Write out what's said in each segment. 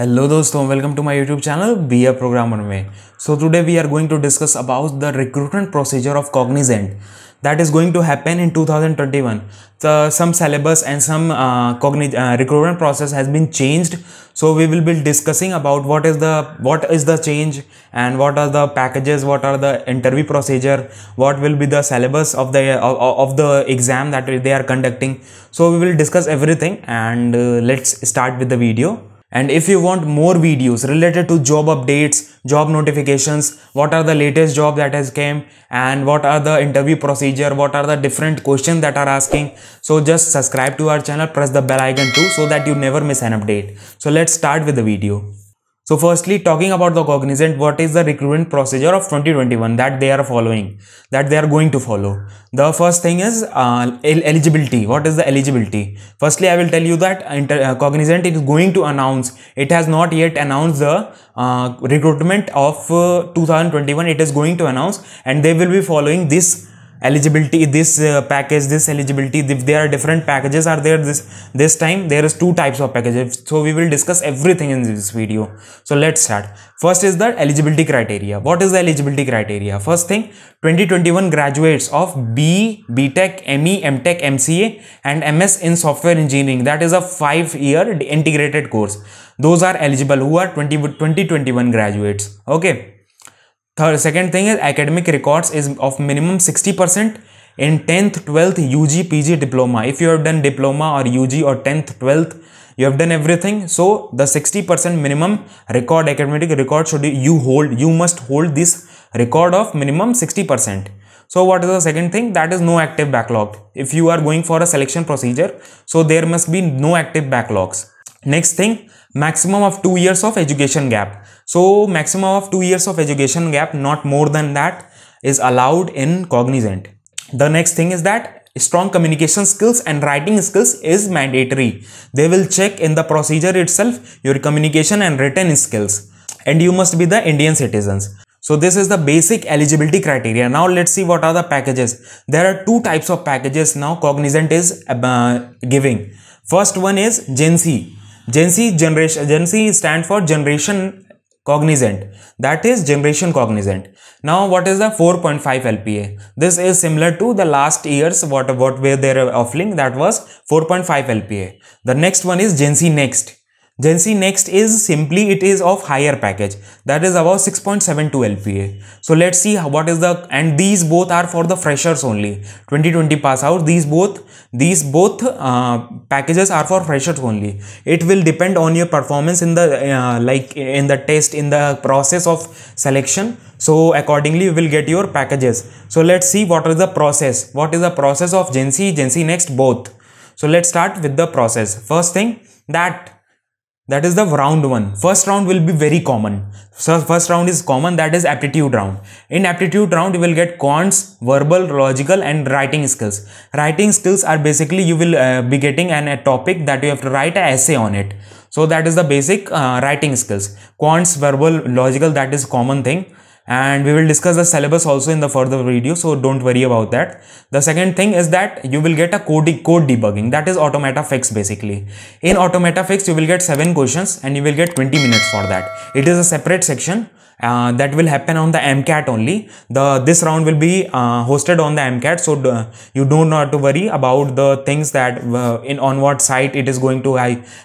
Hello दोस्तों welcome to my YouTube channel Be a Programmer में So today we are going to discuss about the recruitment procedure of Cognizant that is going to happen in 2021. So some syllabus and some uh, uh, recruitment process has been changed. So we will be discussing about what is the what is the change and what are the packages, what are the interview procedure, what will be the syllabus of the of, the exam that they are conducting. So we will discuss everything and uh, let's start with the video. And if you want more videos related to job updates, job notifications, what are the latest job that has came and what are the interview procedure, what are the different questions that are asking. So just subscribe to our channel, press the bell icon too so that you never miss an update. So let's start with the video. So firstly, talking about the cognizant, what is the recruitment procedure of 2021 that they are following, that they are going to follow. The first thing is uh, eligibility. What is the eligibility? Firstly, I will tell you that inter, uh, cognizant is going to announce. It has not yet announced the uh, recruitment of uh, 2021. It is going to announce, and they will be following this eligibility this uh, package this eligibility if there are different packages are there this this time there is two types of packages so we will discuss everything in this video so let's start first is the eligibility criteria what is the eligibility criteria first thing 2021 graduates of b btech me mtech mca and ms in software engineering that is a five year integrated course those are eligible who are 20 2021 graduates okay Third, second thing is academic records is of minimum 60% in 10th, 12th UG, PG diploma. If you have done diploma or UG or 10th, 12th, you have done everything. So the 60% minimum record academic record should you hold, you must hold this record of minimum 60%. So what is the second thing? That is no active backlog. If you are going for a selection procedure, so there must be no active backlogs. Next thing, maximum of 2 years of education gap so maximum of 2 years of education gap not more than that is allowed in cognizant the next thing is that strong communication skills and writing skills is mandatory they will check in the procedure itself your communication and written skills and you must be the indian citizens so this is the basic eligibility criteria. Now let's see what are the packages. There are two types of packages now Cognizant is uh, giving. First one is Gen C. Gen Z generation Gen Z stand for generation cognizant that is generation cognizant now what is the 4.5 lpa this is similar to the last year's what what were they offering that was 4.5 lpa the next one is gen z next Gen C next is simply it is of higher package that is about 6.72 LPA. So let's see what is the and these both are for the freshers only 2020 pass out these both these both uh, packages are for freshers only. It will depend on your performance in the uh, like in the test in the process of selection. So accordingly you will get your packages. So let's see what is the process what is the process of Gen C Gen C next both. So let's start with the process. First thing that that is the round one. First round will be very common. So first round is common that is aptitude round. In aptitude round you will get quants, verbal, logical and writing skills. Writing skills are basically you will uh, be getting an, a topic that you have to write an essay on it. So that is the basic uh, writing skills. Quants, verbal, logical that is common thing and we will discuss the syllabus also in the further video so don't worry about that the second thing is that you will get a code, code debugging that is automata fix basically in automata fix you will get seven questions and you will get 20 minutes for that it is a separate section uh, that will happen on the MCAT only. The this round will be uh, hosted on the MCAT, so uh, you do not to worry about the things that uh, in on what site it is going to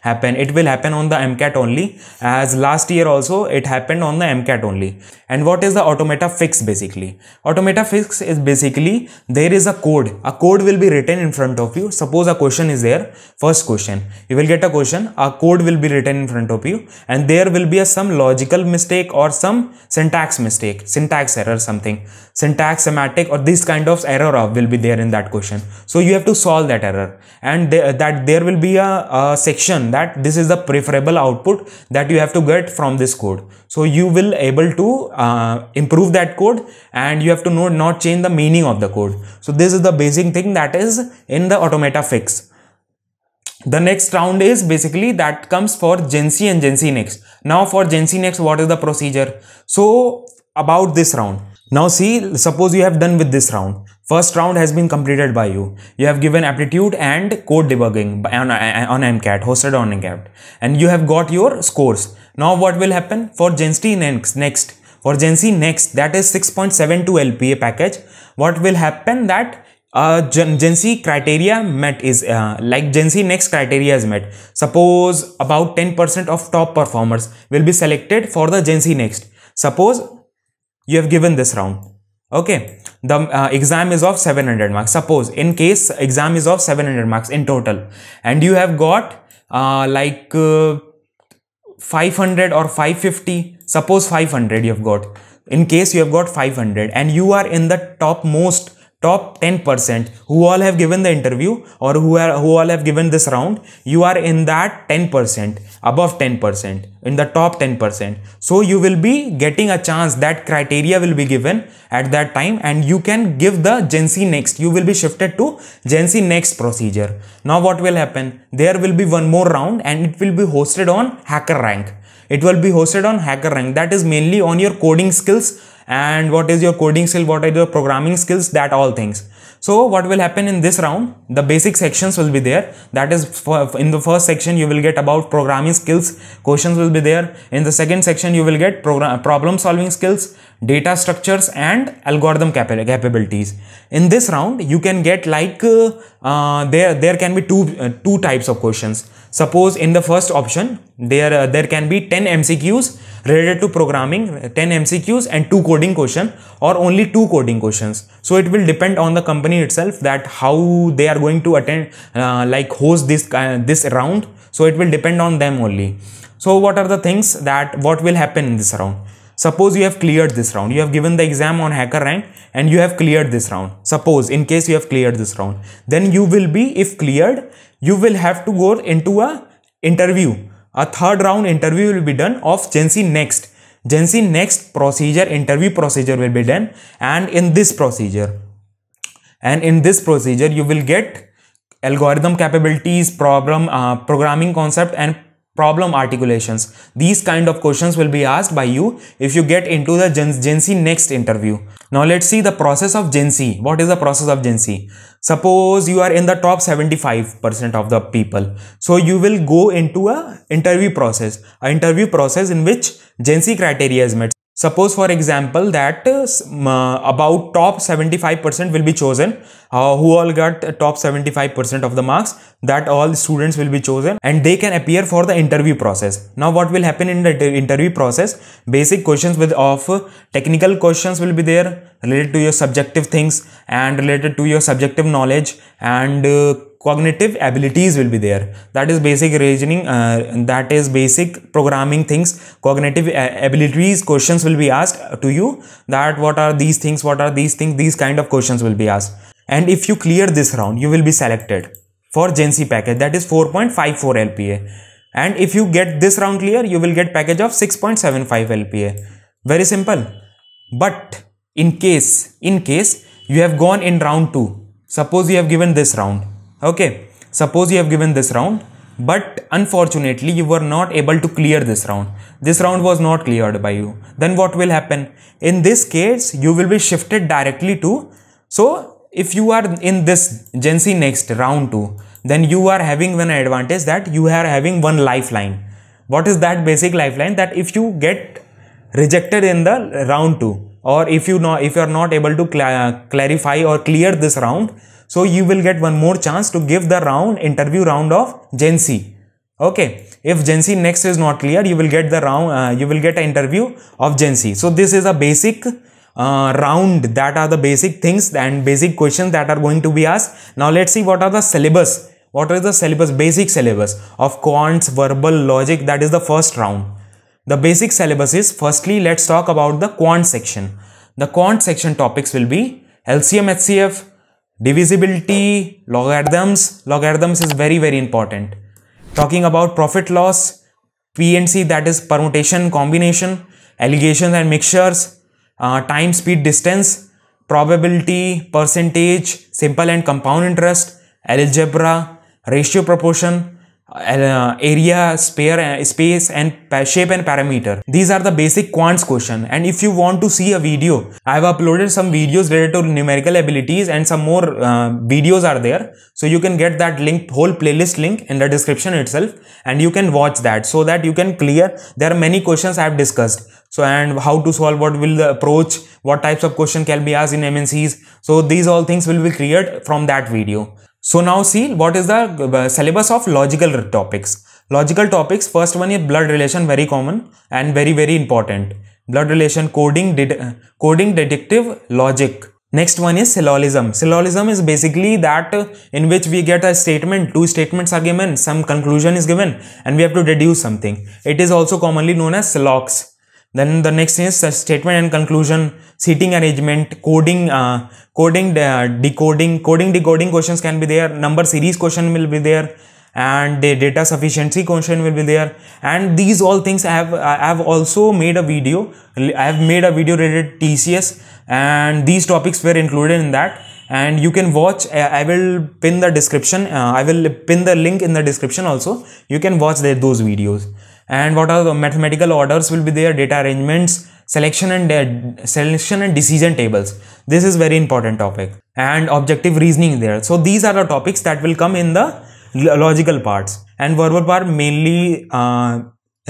happen. It will happen on the MCAT only. As last year also, it happened on the MCAT only. And what is the automata fix basically? Automata fix is basically there is a code. A code will be written in front of you. Suppose a question is there. First question. You will get a question. A code will be written in front of you. And there will be a, some logical mistake or some syntax mistake. Syntax error something. Syntax, semantic or this kind of error uh, will be there in that question. So you have to solve that error. And th that there will be a, a section that this is the preferable output that you have to get from this code so you will able to uh, improve that code and you have to know not change the meaning of the code so this is the basic thing that is in the automata fix the next round is basically that comes for Gen C and Gen C next. Now for Gen C next, what is the procedure? So about this round. Now see, suppose you have done with this round. First round has been completed by you. You have given aptitude and code debugging on, on MCAT, hosted on MCAT. And you have got your scores. Now what will happen? For GenC next, next. For GenC next, that is 6.72 LPA package. What will happen that uh, Gen, criteria met is uh, like GenC next criteria is met. Suppose about 10% of top performers will be selected for the GenC next. Suppose you have given this round okay the uh, exam is of 700 marks suppose in case exam is of 700 marks in total and you have got uh, like uh, 500 or 550 suppose 500 you have got in case you have got 500 and you are in the topmost top 10% who all have given the interview or who are who all have given this round you are in that 10% above 10% in the top 10% so you will be getting a chance that criteria will be given at that time and you can give the gen C next you will be shifted to gen C next procedure now what will happen there will be one more round and it will be hosted on hacker rank it will be hosted on hacker rank that is mainly on your coding skills and what is your coding skill what are your programming skills that all things so what will happen in this round? The basic sections will be there. That is in the first section you will get about programming skills. Questions will be there. In the second section you will get problem solving skills, data structures and algorithm cap capabilities. In this round you can get like uh, uh, there there can be two uh, two types of questions. Suppose in the first option there uh, there can be 10 MCQs related to programming, 10 MCQs and two coding question or only two coding questions. So it will depend on the company company itself that how they are going to attend uh, like host this uh, this round so it will depend on them only so what are the things that what will happen in this round suppose you have cleared this round you have given the exam on hacker rank and you have cleared this round suppose in case you have cleared this round then you will be if cleared you will have to go into a interview a third round interview will be done of gen next gen next procedure interview procedure will be done and in this procedure and in this procedure, you will get algorithm capabilities, problem, uh, programming concept and problem articulations. These kind of questions will be asked by you if you get into the Gen, C Z next interview. Now let's see the process of Gen Z. What is the process of Gen Z? Suppose you are in the top 75% of the people. So you will go into a interview process, A interview process in which Gen Z criteria is met. Suppose for example that uh, uh about top 75% will be chosen, uh, who all got uh, top 75% of the marks, that all students will be chosen and they can appear for the interview process. Now what will happen in the interview process? Basic questions with of uh, technical questions will be there related to your subjective things and related to your subjective knowledge and cognitive abilities will be there that is basic reasoning uh, that is basic programming things cognitive uh, abilities questions will be asked to you that what are these things what are these things these kind of questions will be asked and if you clear this round you will be selected for gen c package that is 4.54 lpa and if you get this round clear you will get package of 6.75 lpa very simple but in case in case you have gone in round 2 suppose you have given this round Okay, suppose you have given this round, but unfortunately you were not able to clear this round. This round was not cleared by you. Then what will happen? In this case, you will be shifted directly to, so if you are in this Gen C next round 2, then you are having one advantage that you are having one lifeline. What is that basic lifeline? That if you get rejected in the round 2 or if you know if you are not able to cl clarify or clear this round so you will get one more chance to give the round interview round of Gen Okay, if Gen next is not clear, you will get the round, uh, you will get an interview of Gen So this is a basic uh, round that are the basic things and basic questions that are going to be asked. Now let's see what are the syllabus. What is the syllabus? Basic syllabus of quants, verbal, logic. That is the first round. The basic syllabus is firstly, let's talk about the quant section. The quant section topics will be LCM HCF, divisibility, logarithms. Logarithms is very, very important. Talking about profit loss, PNC that is permutation, combination, allegations and mixtures, uh, time, speed, distance, probability, percentage, simple and compound interest, algebra, ratio proportion, uh, area, spare, uh, space and shape and parameter. These are the basic quants question and if you want to see a video, I have uploaded some videos related to numerical abilities and some more uh, videos are there. So you can get that link, whole playlist link in the description itself and you can watch that so that you can clear. There are many questions I have discussed. So and how to solve, what will the approach, what types of question can be asked in MNCs. So these all things will be cleared from that video. So now see what is the uh, syllabus of logical topics. Logical topics first one is blood relation very common and very very important. Blood relation coding did uh, coding deductive logic. Next one is syllogism. Syllogism is basically that uh, in which we get a statement, two statements are given, some conclusion is given and we have to deduce something. It is also commonly known as syllogs. Then the next is statement and conclusion, seating arrangement, coding, uh, coding, uh, decoding, coding, decoding questions can be there, number series question will be there, and the data sufficiency question will be there and these all things i have i have also made a video i have made a video related tcs and these topics were included in that and you can watch i will pin the description uh, i will pin the link in the description also you can watch the, those videos and what are the mathematical orders will be there data arrangements selection and uh, selection and decision tables this is very important topic and objective reasoning there so these are the topics that will come in the logical parts and verbal part mainly uh,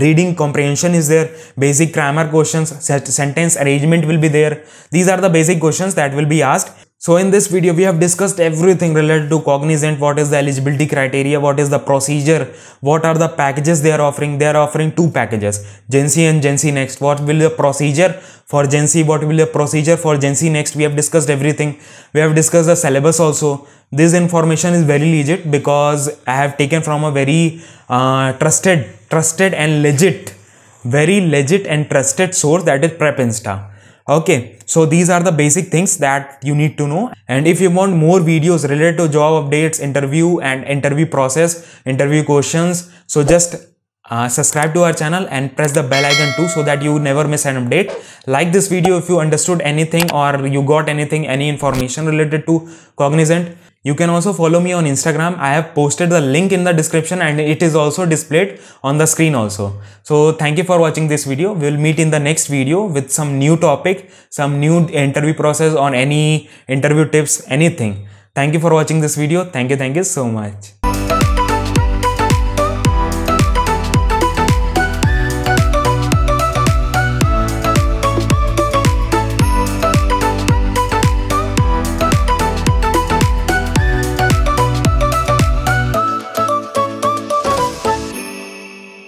reading comprehension is there basic grammar questions sentence arrangement will be there these are the basic questions that will be asked so in this video, we have discussed everything related to Cognizant. What is the eligibility criteria? What is the procedure? What are the packages they are offering? They are offering two packages, Gen C and Gen C Next. What will the procedure for Gen C? What will the procedure for Gen C Next? We have discussed everything. We have discussed the syllabus also. This information is very legit because I have taken from a very uh, trusted, trusted and legit, very legit and trusted source that is PrepInsta okay so these are the basic things that you need to know and if you want more videos related to job updates interview and interview process interview questions so just uh, subscribe to our channel and press the bell icon too so that you never miss an update like this video if you understood anything or you got anything any information related to cognizant you can also follow me on Instagram. I have posted the link in the description and it is also displayed on the screen also. So thank you for watching this video. We'll meet in the next video with some new topic, some new interview process on any interview tips, anything. Thank you for watching this video. Thank you. Thank you so much.